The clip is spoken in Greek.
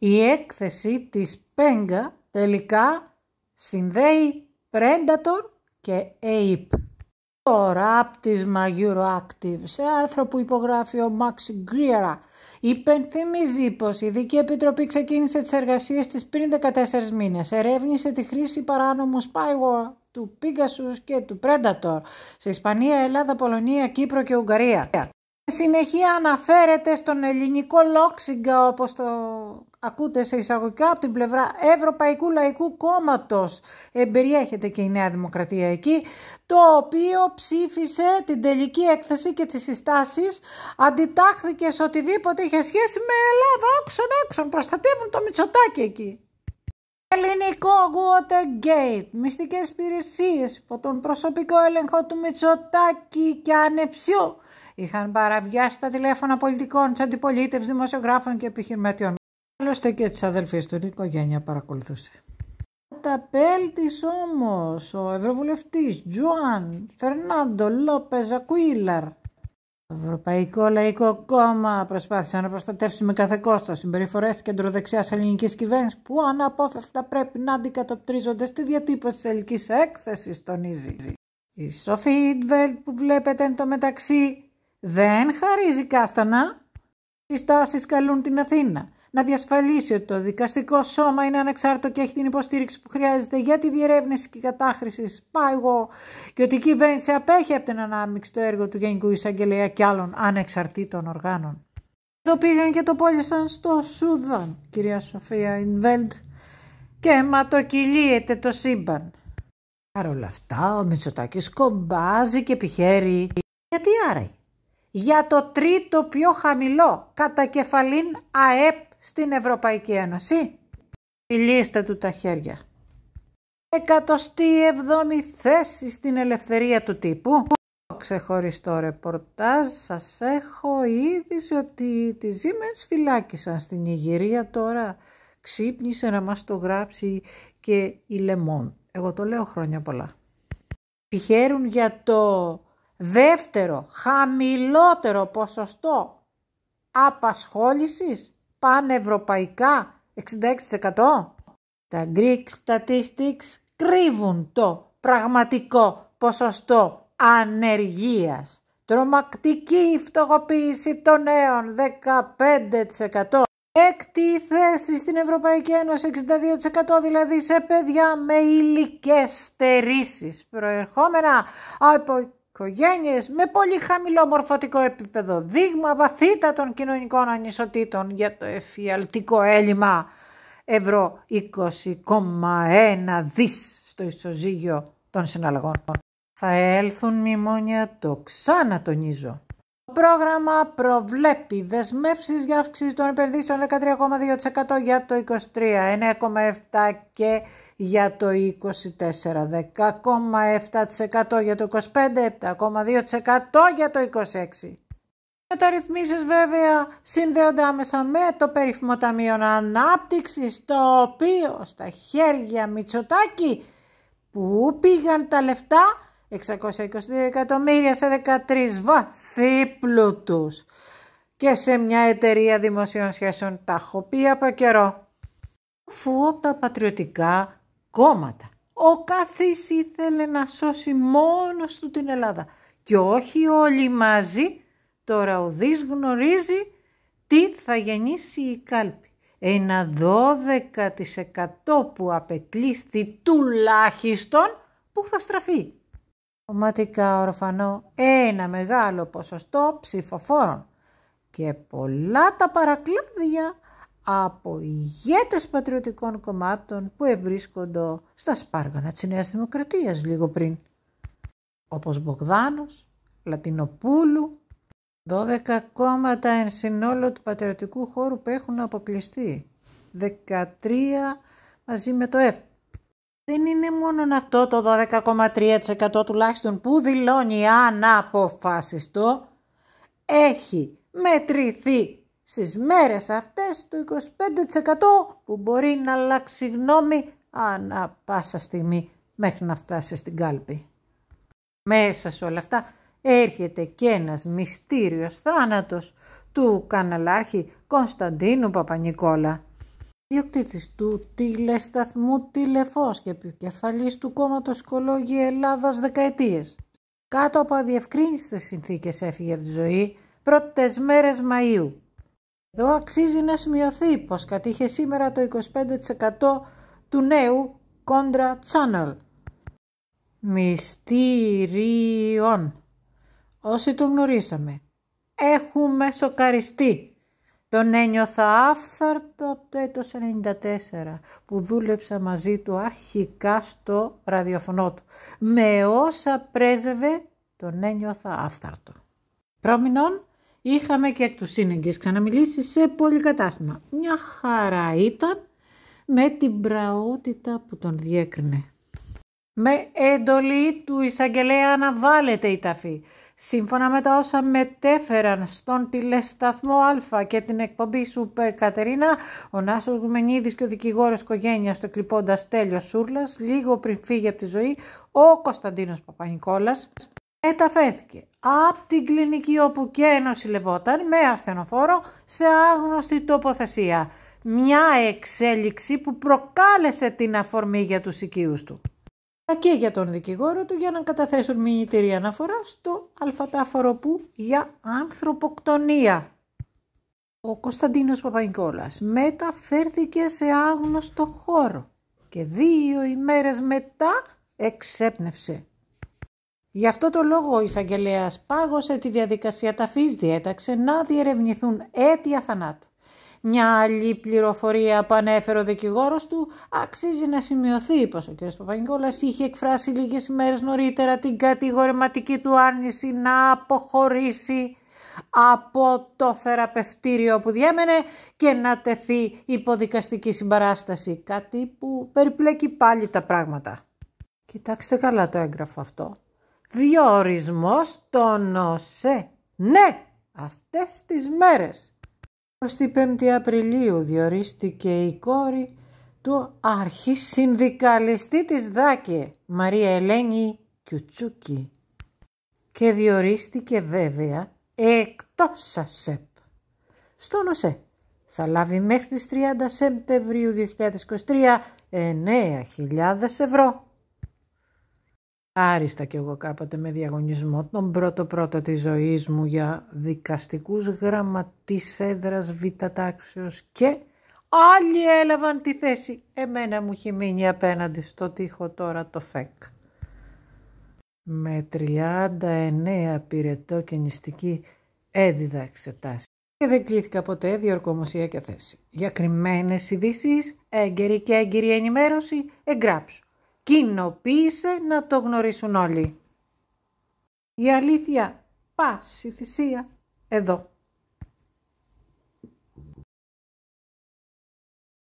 Η έκθεση της Πέγκα τελικά συνδέει Predator και Ape. Το ράπτισμα Euroactive σε άρθρο που υπογράφει ο Max Greera υπενθυμίζει πως η Δική Επιτροπή ξεκίνησε τις εργασίες της πριν 14 μήνες. Ερεύνησε τη χρήση παράνομου spyware του Pegasus και του Predator σε Ισπανία, Ελλάδα, Πολωνία, Κύπρο και Ουγγαρία συνεχεία αναφέρεται στον ελληνικό λόξιγκα όπως το ακούτε σε εισαγωγικά από την πλευρά Ευρωπαϊκού Λαϊκού Κόμματος εμπεριέχεται και η Νέα Δημοκρατία εκεί το οποίο ψήφισε την τελική έκθεση και τις συστάσεις αντιτάχθηκε σε οτιδήποτε είχε σχέση με Ελλάδα άκουσαν άκουσαν προστατεύουν το Μητσοτάκι εκεί Ελληνικό Watergate, μυστικές υπηρεσίες υπό τον προσωπικό έλεγχο του Μητσοτάκη και ανεψιού Είχαν παραβιάσει τα τηλέφωνα πολιτικών, της αντιπολίτευσης, δημοσιογράφων και επιχειρηματιών. Άλλωστε και τις αδελφές του, η οικογένεια παρακολουθούσε. Τα πέλτης όμως, ο ευρωβουλευτής Τζουάν Φερνάντο Λόπεζ Ακουίλαρ, το Ευρωπαϊκό Λαϊκό Κόμμα προσπάθησε να προστατεύσει με κάθε κόστος συμπεριφορές της κεντροδεξιάς ελληνικής κυβέρνησης που αναπόφευκτα πρέπει να αντικατοπτρίζονται στη διατύπωση της ελληνικής έκθεσης, τονίζει. Η Σοφίτβελτ που βλέπετε εν τω μεταξύ δεν χαρίζει κάστανα. τάσεις καλούν την Αθήνα να διασφαλίσει ότι το δικαστικό σώμα είναι ανεξάρτητο και έχει την υποστήριξη που χρειάζεται για τη διερεύνηση και κατάχρηση πάγω και ότι η κυβέρνηση απέχει από την ανάμειξη του έργο του Γενικού Εισαγγελέα και άλλων ανεξαρτήτων οργάνων. Εδώ πήγαν και το πόλησαν στο Σούδαν, κυρία Σοφία Ινβέλντ, και μα το σύμπαν. Παρ' όλα αυτά ο Μητσοτάκης κομπάζει και επιχαίρει. Γιατί άραγε για το τρίτο πιο χαμηλό κατά κεφαλήν ΑΕΠ στην Ευρωπαϊκή Ένωση. Φιλίστε του τα χέρια. Εκατοστή εβδόμη θέση στην ελευθερία του τύπου. Ξεχωριστό ρεπορτάζ σας έχω είδηση ότι τη Ζήμενς φυλάκισαν στην Ιγυρία τώρα. Ξύπνησε να μας το γράψει και η Λεμόν. Εγώ το λέω χρόνια πολλά. Πηχαίρουν για το Δεύτερο, χαμηλότερο ποσοστό απασχόλησης πανευρωπαϊκά 66%. Τα Greek Statistics κρύβουν το πραγματικό ποσοστό ανεργίας. Τρομακτική φτωχοποίηση των νέων 15%. Έκτη θέση στην Ευρωπαϊκή Ένωση 62% δηλαδή σε παιδιά με υλικές στερήσεις προερχόμενα από οικογένειες με πολύ χαμηλό μορφωτικό επίπεδο, δείγμα βαθύτατων κοινωνικών ανισοτήτων για το εφιαλτικό έλλειμμα ευρώ 20,1 δις στο ισοζύγιο των συναλλαγών. Θα έλθουν μνημόνια, το ξανατονίζω πρόγραμμα προβλέπει δεσμεύσεις για αύξηση των επενδύσεων 13,2% για το 23, 9,7% και για το 24, 10,7% για το 25, 7,2% για το 26. Μεταρρυθμίσεις βέβαια συνδέονται άμεσα με το περίφημο Ταμείο Ανάπτυξης, το οποίο στα χέρια Μητσοτάκη που πήγαν τα λεφτά 622 εκατομμύρια σε 13 βαθύ και σε μια εταιρεία δημοσίων σχέσεων τα έχω πει από καιρό. Αφού από τα πατριωτικά κόμματα ο καθής ήθελε να σώσει μόνος του την Ελλάδα και όχι όλοι μαζί τώρα ο Δης γνωρίζει τι θα γεννήσει η κάλπη. Ένα 12% που απεκλείστη τουλάχιστον που θα στραφεί. Οματικά ορφανό ένα μεγάλο ποσοστό ψηφοφόρων και πολλά τα παρακλάδια από ηγέτες πατριωτικών κομμάτων που ευρίσκονται στα σπάργανα της Νέας Δημοκρατίας λίγο πριν. Όπως Μπογδάνος, Λατινοπούλου, 12 κόμματα εν συνόλο του πατριωτικού χώρου που έχουν αποκλειστεί, 13 μαζί με το ΕΦ δεν είναι μόνο αυτό το 12,3% τουλάχιστον που δηλώνει αναποφασιστό, έχει μετρηθεί στις μέρες αυτές το 25% που μπορεί να αλλάξει γνώμη ανά πάσα στιγμή μέχρι να φτάσει στην κάλπη. Μέσα σε όλα αυτά έρχεται και ένας μυστήριος θάνατος του καναλάρχη Κωνσταντίνου Παπανικόλα Διοκτήτης του τηλεσταθμού «Τηλεφός» και επικεφαλής του κόμματος Σκολόγη Ελλάδας δεκαετίες. Κάτω από αδιευκρίνιστες συνθήκες έφυγε από τη ζωή πρώτες μέρες Μαΐου. Εδώ αξίζει να σημειωθεί πως κατήχε σήμερα το 25% του νέου Κόντρα Channel. Μυστήριον. Όσοι τον γνωρίσαμε, έχουμε σοκαριστεί. Τον ένιωθα άφθαρτο από το έτος 94 που δούλεψα μαζί του αρχικά στο ραδιοφωνό του. Με όσα πρέζευε τον ένιωθα άφθαρτο. Πρόμηνον είχαμε και εκ τους σύνεγγες ξαναμιλήσει σε πολυκατάστημα. Μια χαρά ήταν με την πραότητα που τον διέκρινε. Με έντολη του εισαγγελέα βάλετε η ταφή. Σύμφωνα με τα όσα μετέφεραν στον τηλεσταθμό Α και την εκπομπή Σούπερ Κατερίνα, ο Νάσος Γουμενίδης και ο δικηγόρος οικογένειας του κλειπώντας Τέλειος Σούρλας, λίγο πριν φύγει από τη ζωή, ο Κωνσταντίνος Παπανικόλας, μεταφέρθηκε από την κλινική όπου και νοσηλευόταν με ασθενοφόρο σε άγνωστη τοποθεσία. Μια εξέλιξη που προκάλεσε την αφορμή για τους οικείους του και για τον δικηγόρο του για να καταθέσουν μηνυτήρια αναφορά στο αλφατάφορο που για ανθρωποκτονία. Ο Κωνσταντίνος Παπανικόλας μεταφέρθηκε σε άγνωστο χώρο και δύο ημέρες μετά εξέπνευσε. Γι' αυτό το λόγο ο εισαγγελέας πάγωσε τη διαδικασία ταφής διέταξε να διερευνηθούν αίτια θανάτου. Μια άλλη πληροφορία που ανέφερε ο δικηγόρος του αξίζει να σημειωθεί, πως ο κ. Παπαγγόλας είχε εκφράσει λίγες ημέρες νωρίτερα την κατηγορηματική του άρνηση να αποχωρήσει από το θεραπευτήριο που διέμενε και να τεθεί υποδικαστική συμπαράσταση. Κάτι που περιπλέκει πάλι τα πράγματα. Κοιτάξτε καλά το έγγραφο αυτό. Διορισμός των ΟΣΕ. Ναι, αυτές τις μέρες η Απριλίου διορίστηκε η κόρη του αρχισυνδικαλιστή της ΔΑΚΕ, Μαρία Ελένη Κιουτσούκη και διορίστηκε βέβαια εκτός ΑΣΕΠ. Στον θα λάβει μέχρι τις 30 Σεπτεμβρίου 2023 9.000 ευρώ άριστα κι εγώ κάποτε με διαγωνισμό τον πρώτο πρώτο της ζωής μου για δικαστικούς γραμματής έδρας β' τάξεως και άλλοι έλαβαν τη θέση. Εμένα μου έχει μείνει απέναντι στο τοίχο τώρα το ΦΕΚ. Με 39 πυρετό και νηστική έδιδα εξετάσεις και δεν κλείθηκα ποτέ διορκομοσία και θέση. Για κρυμμένες ειδήσεις, έγκαιρη και έγκυρη ενημέρωση, εγγράψου κοινοποίησε να το γνωρίσουν όλοι. Η αλήθεια πάση θυσία εδώ.